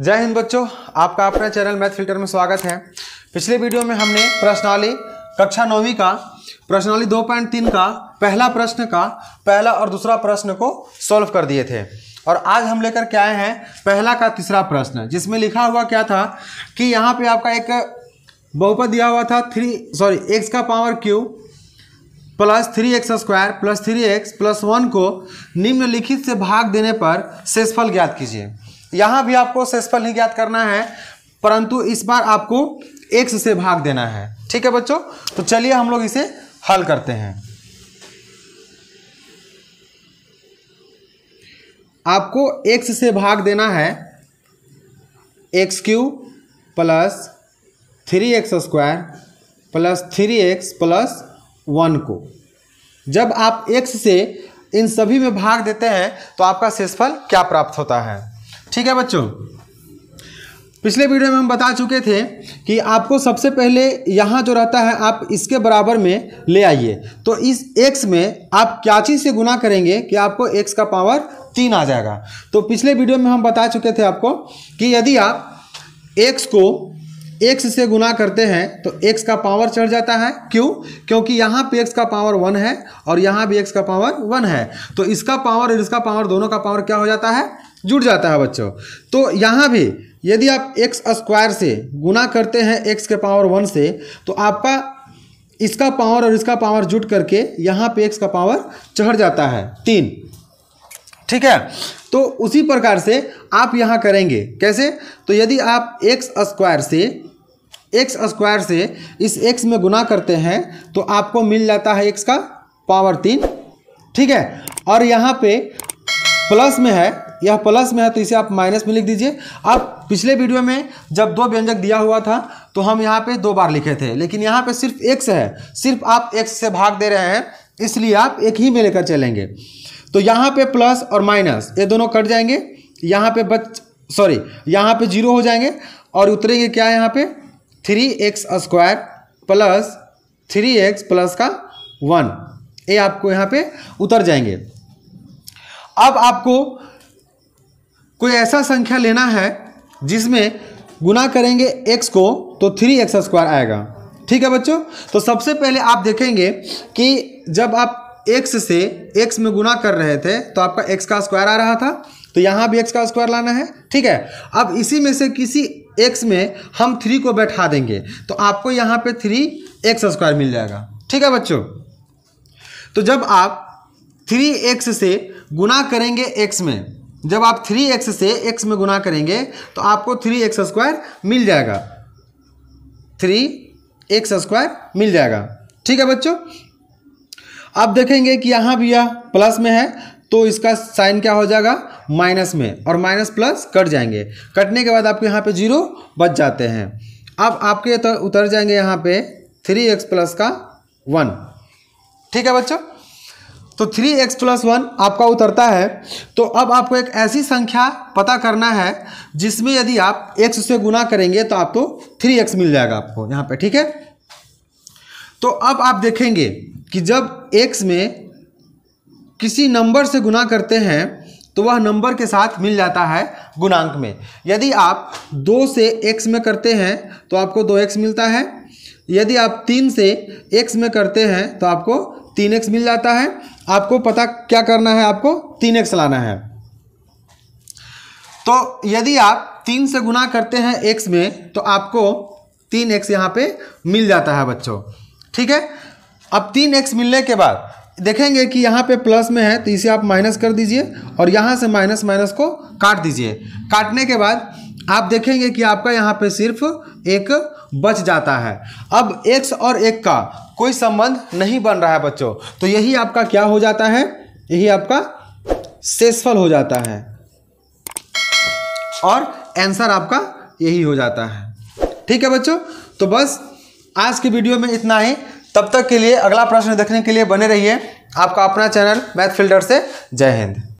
जय हिंद बच्चों आपका अपना चैनल मैथ फिल्टर में स्वागत है पिछले वीडियो में हमने प्रश्नावली कक्षा नौवीं का प्रश्नावली दो पॉइंट तीन का पहला प्रश्न का पहला और दूसरा प्रश्न को सॉल्व कर दिए थे और आज हम लेकर के आए हैं पहला का तीसरा प्रश्न जिसमें लिखा हुआ क्या था कि यहाँ पे आपका एक बहुपद दिया हुआ था थ्री सॉरी एक्स का power cube plus three x square plus three x plus one को निम्नलिखित से भाग देने पर शेषफल ज्ञात कीजिए यहां भी आपको शेषफल ही ज्ञात करना है परंतु इस बार आपको एक्स से भाग देना है ठीक है बच्चों तो चलिए हम लोग इसे हल करते हैं आपको एक्स से भाग देना है x cube plus three x square plus three x plus one को जब आप एक्स से इन सभी में भाग देते हैं तो आपका शेषफल क्या प्राप्त होता है ठीक है बच्चों पिछले वीडियो में हम बता चुके थे कि आपको सबसे पहले यहाँ जो रहता है आप इसके बराबर में ले आइए तो इस एक्स में आप क्या चीज़ से गुना करेंगे कि आपको एक्स का पावर तीन आ जाएगा तो पिछले वीडियो में हम बता चुके थे आपको कि यदि आप एक्स को एक्स से गुना करते हैं तो एक्स का पावर चढ़ जाता है क्यों क्योंकि यहाँ पे एक्स का पावर वन है और यहाँ भी एक्स का पावर वन है तो इसका पावर और इसका पावर दोनों का पावर क्या हो जाता है जुड़ जाता है बच्चों तो यहाँ भी यदि आप एक्स स्क्वायर से गुना करते हैं एक्स के पावर वन से तो आपका इसका पावर और इसका पावर जुट करके यहाँ पे एक्स का पावर चढ़ जाता है तीन ठीक है तो उसी प्रकार से आप यहाँ करेंगे कैसे तो यदि आप एक्स स्क्वायर से एक्स स्क्वायर से इस एक्स में गुना करते हैं तो आपको मिल जाता है एक्स का पावर तीन ठीक है और यहाँ पे प्लस में है यह प्लस में है तो इसे आप माइनस में लिख दीजिए अब पिछले वीडियो में जब दो व्यंजक दिया हुआ था तो हम यहाँ पे दो बार लिखे थे लेकिन यहाँ पे सिर्फ एक्स है सिर्फ आप एक्स से भाग दे रहे हैं इसलिए आप एक ही में लेकर चलेंगे तो यहाँ पे प्लस और माइनस ये दोनों कट जाएंगे यहाँ पे बच सॉरी यहाँ पे जीरो हो जाएंगे और उतरेंगे क्या यहाँ पे three x square plus three x plus का वन ये आपको यहाँ पे उतर जाएंगे अब आपको कोई ऐसा संख्या लेना है जिसमें गुना करेंगे x को तो थ्री एक्स स्क्वायर आएगा ठीक है बच्चों तो सबसे पहले आप देखेंगे कि जब आप एक्स से एक्स में गुना कर रहे थे तो आपका एक्स का स्क्वायर आ रहा था तो यहाँ भी एक्स का स्क्वायर लाना है ठीक है अब इसी में से किसी एक्स में हम थ्री को बैठा देंगे तो आपको यहाँ पे थ्री एक्स स्क्वायर मिल जाएगा ठीक है बच्चों तो जब आप थ्री एक्स से गुना करेंगे एक्स में जब आप थ्री एक्स से एक्स में गुना करेंगे तो आपको थ्री एक्स स्क्वायर मिल जाएगा थ्री एक्स स्क्वायर मिल जाएगा ठीक है बच्चों अब देखेंगे कि यहाँ भी यह प्लस में है तो इसका साइन क्या हो जाएगा माइनस में और माइनस प्लस कट जाएंगे कटने के बाद आपके यहाँ पे जीरो बच जाते हैं अब आपके तो उतर जाएंगे यहाँ पे थ्री एक्स प्लस का वन ठीक है बच्चों तो थ्री एक्स प्लस वन आपका उतरता है तो अब आपको एक ऐसी संख्या पता करना है जिसमें यदि आप एक्स से गुना करेंगे तो आपको थ्री एक्स मिल जाएगा आपको यहाँ पर ठीक है तो अब आप देखेंगे कि जब एक्स में किसी नंबर से गुना करते हैं तो वह नंबर के साथ मिल जाता है गुणांक में यदि आप दो से एक्स में करते हैं तो आपको दो एक्स मिलता है यदि आप तीन से एक्स में करते हैं तो आपको तीन एक्स मिल जाता है आपको पता क्या करना है आपको तीन एक्स लाना है तो यदि आप तीन से गुना करते हैं एक्स में तो आपको तीन एक्स यहाँ पे मिल जाता है बच्चों ठीक है अब तीन एक्स मिलने के बाद देखेंगे कि यहाँ पे प्लस में है तो इसे आप माइनस कर दीजिए और यहाँ से माइनस माइनस को काट दीजिए काटने के बाद आप देखेंगे कि आपका यहाँ पे सिर्फ एक बच जाता है अब एक्स और एक का कोई संबंध नहीं बन रहा है बच्चों तो यही आपका क्या हो जाता है यही आपका सेसफल हो जाता है और आंसर आपका यही हो जाता है ठीक है बच्चों तो बस आज की वीडियो में इतना ही तब तक के लिए अगला प्रश्न देखने के लिए बने रहिए आपका अपना चैनल मैथ फील्डर से जय हिंद